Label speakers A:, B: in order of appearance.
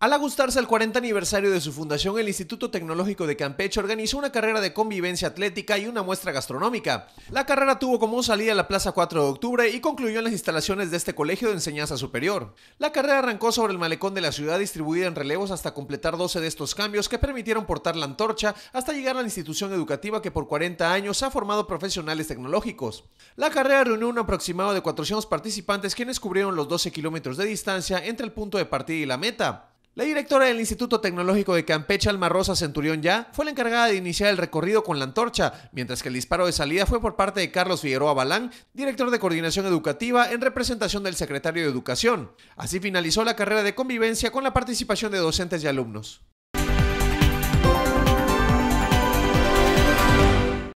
A: Al agustarse el 40 aniversario de su fundación, el Instituto Tecnológico de Campeche organizó una carrera de convivencia atlética y una muestra gastronómica. La carrera tuvo como salida la Plaza 4 de Octubre y concluyó en las instalaciones de este colegio de enseñanza superior. La carrera arrancó sobre el malecón de la ciudad distribuida en relevos hasta completar 12 de estos cambios que permitieron portar la antorcha hasta llegar a la institución educativa que por 40 años ha formado profesionales tecnológicos. La carrera reunió un aproximado de 400 participantes quienes cubrieron los 12 kilómetros de distancia entre el punto de partida y la meta. La directora del Instituto Tecnológico de Campeche, Alma Rosa Centurión Ya, fue la encargada de iniciar el recorrido con la antorcha, mientras que el disparo de salida fue por parte de Carlos Figueroa Balán, director de Coordinación Educativa, en representación del secretario de Educación. Así finalizó la carrera de convivencia con la participación de docentes y alumnos.